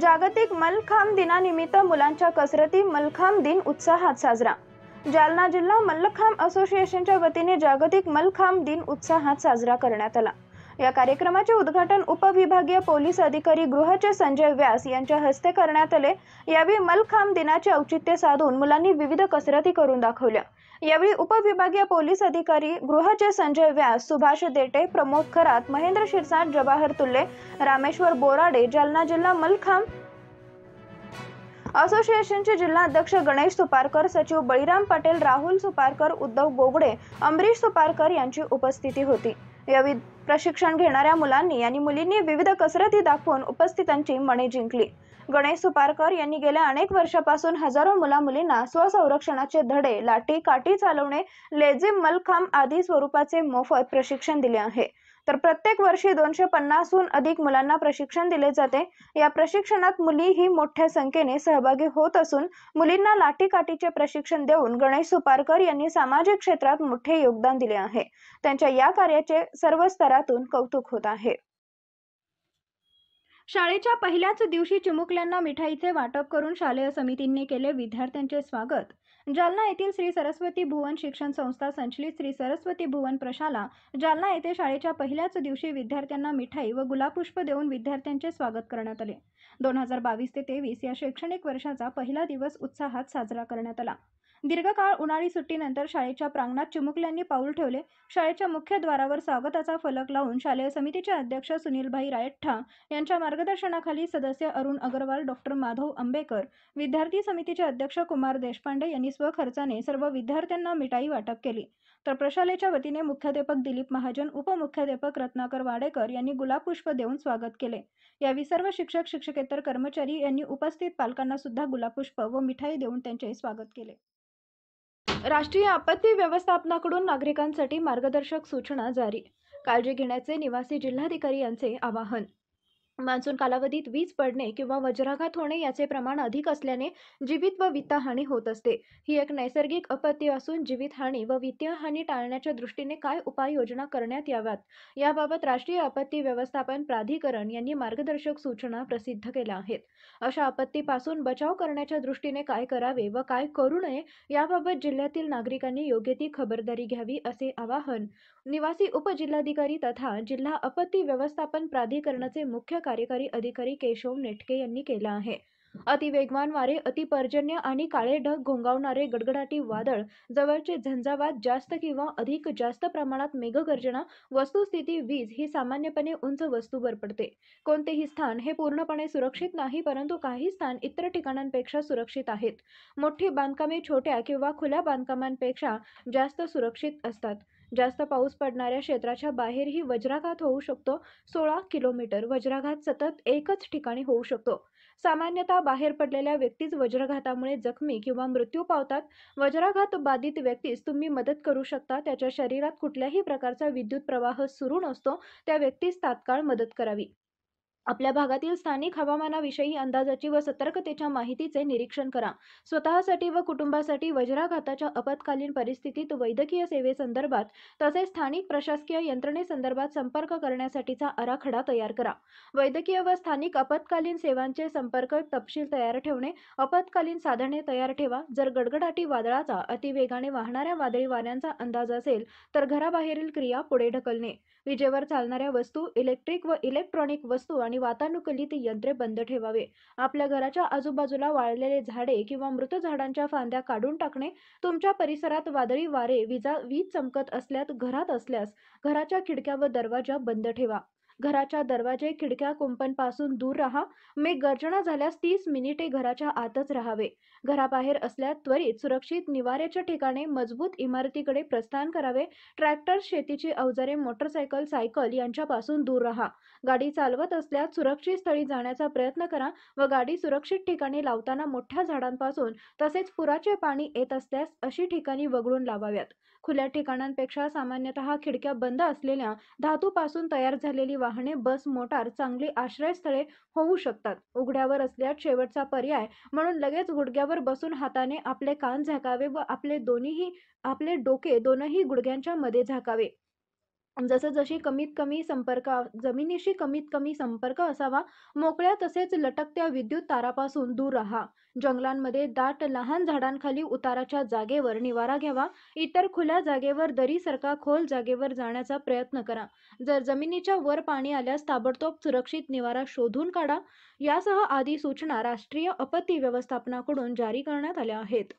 जागतिक मल्लखांब दिनानिमित्त मुलांच्या कसरती मल्लखांब दिन उत्साहात साजरा जालना जिल्हा मल्लखांब असोसिएशनच्या वतीने जागतिक मल्लखांब दिन उत्साहात साजरा करण्यात आला या कार्यक्रमाचे उद्घाटन उपविभागीय पोलीस अधिकारी गृहाचे संजय व्यास यांच्या हस्ते करण्यात आले यावेळी मल्लखांब दिनाचे औचित्य साधून मुलांनी विविध कसरती करून दाखवल्या यावेळी उपविभागीय पोलीस अधिकारी गृहचे संजय व्यास सुभाष देटे प्रमोद खरात महेंद्र शिरसाट जवाहर तुल्ले रामेश्वर बोराडे जालना जिल्हा मलखांब असोसिएशनचे जिल्हाध्यक्ष गणेश सुपारकर सचिव बळीराम पटेल राहुल सुपारकर उद्धव गोगडे अमरीश सुपारकर यांची उपस्थिती होती यावेळी प्रशिक्षण घेणाऱ्या मुलांनी आणि मुलींनी विविध कसरती दाखवून उपस्थितांची मने जिंकली गणेश सुपारकर यांनी गेल्या अनेक वर्षापासून हजारो मुला मुलींना स्वसंरक्षणाचे धडे लाठी काठी चालवणे लेझिम मलखांब आदी स्वरूपाचे मोफत प्रशिक्षण दिले आहे तर प्रत्येक वर्षी दोनशे पन्नासहून अधिक मुलांना प्रशिक्षण दिले जाते या प्रशिक्षणात मुली ही मोठ्या संख्येने सहभागी होत असून मुलींना लाठी काठीचे प्रशिक्षण देऊन गणेश सुपारकर यांनी सामाजिक क्षेत्रात मोठे योगदान दिले आहे त्यांच्या या कार्याचे सर्व स्तरात चित्रातून कौतुक होत आहे शाळेच्या पहिल्याच दिवशी चिमुकल्यांना मिठाईचे वाटप करून शालेय समितींनी केले विद्यार्थ्यांचे स्वागत जालना येथील श्री सरस्वती भुवन शिक्षण संस्था संचलित श्री सरस्वती भुवन प्रशाला जालना येथे शाळेच्या पहिल्याच दिवशी विद्यार्थ्यांना मिठाई व गुलाबपुष्प देऊन विद्यार्थ्यांचे स्वागत करण्यात आले दोन हजार बावीस ते तेवीस या शैक्षणिक वर्षाचा पहिला दिवस उत्साहात साजरा करण्यात आला दीर्घकाळ उन्हाळी सुट्टीनंतर शाळेच्या प्रांगणात चिमुकल्यांनी पाऊल ठेवले शाळेच्या मुख्य द्वारावर स्वागताचा फलक लावून शालेय समितीचे अध्यक्ष सुनीलभाई रायठ्ठा यांच्या मार्गदर्शनाखाली सदस्य अरुण अग्रवाल डॉक्टर माधव आंबेकर विद्यार्थी समितीचे अध्यक्ष कुमार देशपांडे यांनी स्वखर्चाने सर्व विद्यार्थ्यांना मिठाई वाटप केली तर प्रशालेच्या वतीने मुख्याध्यापक दिलीप महाजन उपमुख्याध्यापक रत्नाकर वाडेकर यांनी गुलाबपुष्प देऊन स्वागत केले यावेळी सर्व शिक्षक शिक्षकेतर कर्मचारी यांनी उपस्थित पालकांना सुद्धा गुलाबपुष्प व मिठाई देऊन त्यांचे स्वागत केले राष्ट्रीय आपत्ती व्यवस्थापनाकडून नागरिकांसाठी मार्गदर्शक सूचना जारी काळजी घेण्याचे निवासी जिल्हाधिकारी यांचे आवाहन मान्सून कालावधीत वीज पडणे किंवा वज्राघात होणे याचे प्रमाण अधिक असल्याने जीवित व वित्तहानी होत असते ही एक नैसर्गिक अपत्य असून जीवितहानी व वित्तीय हानी टाळण्याच्या दृष्टीने काय उपाययोजना करण्यात याव्यात याबाबत राष्ट्रीय आपत्ती व्यवस्थापन प्राधिकरण यांनी मार्गदर्शक सूचना प्रसिद्ध केल्या आहेत अशा आपत्तीपासून बचाव करण्याच्या दृष्टीने काय करावे व काय करू नये याबाबत जिल्ह्यातील नागरिकांनी योग्य ती खबरदारी घ्यावी असे आवाहन निवासी उपजिल्हाधिकारी तथा जिल्हा आपत्ती व्यवस्थापन प्राधिकरणाचे मुख्य कार्यकारी अधिकारी केशव नेटके यांनी केला आहे अतिवेगवान वारे अतिपर्जन्य आणि काळे ढग घोंगावणारे गडगडाटी वादळ जवळचे झंझावात जास्त किंवा अधिक जास्त प्रमाणात मेघगर्जना वस्तुस्थिती वीज ही सामान्यपणे उंच वस्तूवर पडते कोणतेही स्थान हे पूर्णपणे सुरक्षित नाही परंतु काही स्थान इतर ठिकाणांपेक्षा सुरक्षित आहेत मोठी बांधकामे छोट्या किंवा खुल्या बांधकामांपेक्षा जास्त सुरक्षित असतात जास्त पाऊस पडणाऱ्या क्षेत्राच्या बाहेरही वज्राघात होऊ शकतो सोळा किलोमीटर वज्राघात सतत एकच ठिकाणी होऊ शकतो सामान्यतः बाहेर पडलेल्या व्यक्तीच वज्रघातामुळे जखमी किंवा मृत्यू पावतात वज्राघात बाधित व्यक्तीस तुम्ही मदत करू शकता त्याच्या शरीरात कुठल्याही प्रकारचा विद्युत प्रवाह सुरू नसतो त्या व्यक्तीस तात्काळ मदत करावी आपल्या भागातील स्थानिक हवामानाविषयी अंदाजाची व सतर्कतेच्या माहितीचे निरीक्षण करा स्वतःसाठी व कुटुंबासाठी वज्राघाताच्या आपत्कालीन परिस्थितीत वैद्यकीय सेवेसंदर्भात तसेच स्थानिक प्रशासकीय यंत्रणेसंदर्भात संपर्क करण्यासाठीचा आराखडा तयार करा वैद्यकीय व स्थानिक आपत्कालीन सेवांचे संपर्क तपशील तयार ठेवणे आपत्कालीन साधने तयार ठेवा जर गडगडाटी वादळाचा अतिवेगाने वाहणाऱ्या वादळी वाऱ्यांचा अंदाज असेल तर घराबाहेरील क्रिया पुढे ढकलणे विजेवर चालणाऱ्या वस्तू इलेक्ट्रिक व इलेक्ट्रॉनिक वस्तू आणि वातानुकूलित यंत्रे बंद ठेवावे आपल्या घराच्या आजूबाजूला वाळलेले झाडे किंवा मृत झाडांच्या फांद्या काढून टाकणे तुमच्या परिसरात वादळी वारे विजा वीज चमकत असल्यात घरात असल्यास घराच्या खिडक्या व दरवाजा बंद ठेवा घराच्या दरवाजे खिडक्या कुंपणपासून दूर राहा मे गर्जना झाल्यास तीस मिनिटे घराच्या आतच राहावे घराबाहेर असल्यास त्वरित सुरक्षित निवाऱ्याच्या ठिकाणी मजबूत इमारतीकडे प्रस्थान करावे ट्रॅक्टर शेतीची अवजारे मोटरसायकल सायकल यांच्यापासून दूर राहा गाडी चालवत असल्यास सुरक्षित स्थळी जाण्याचा प्रयत्न करा व गाडी सुरक्षित ठिकाणी लावताना मोठ्या झाडांपासून तसेच पुराचे पाणी येत असल्यास अशी ठिकाणी वगळून लावाव्यात खुल्या ठिकाणांपेक्षा सामान्यतः खिडक्या बंद असलेल्या धातूपासून तयार झालेली वाहने बस मोटार चांगली आश्रयस्थळे होऊ शकतात उघड्यावर असल्यास शेवटचा पर्याय म्हणून लगेच गुडघ्यावर बसून हाताने आपले कान झाकावे व आपले दोन्हीही आपले डोके दोनही गुडघ्यांच्या मध्ये झाकावे जसं जशी कमीत कमी संपर्क जमिनीशी कमीत कमी संपर्क असावा मोकळ्या तसेच लटकत्या विद्युत तारापासून दूर राहा जंगलांमध्ये दाट लहान झाडांखाली उताराच्या जागेवर निवारा घ्यावा इतर खुल्या जागेवर दरीसारखा खोल जागेवर जाण्याचा प्रयत्न करा जर जमिनीच्या वर पाणी आल्यास ताबडतोब सुरक्षित निवारा शोधून काढा यासह आदी सूचना राष्ट्रीय आपत्ती व्यवस्थापनाकडून जारी करण्यात आल्या आहेत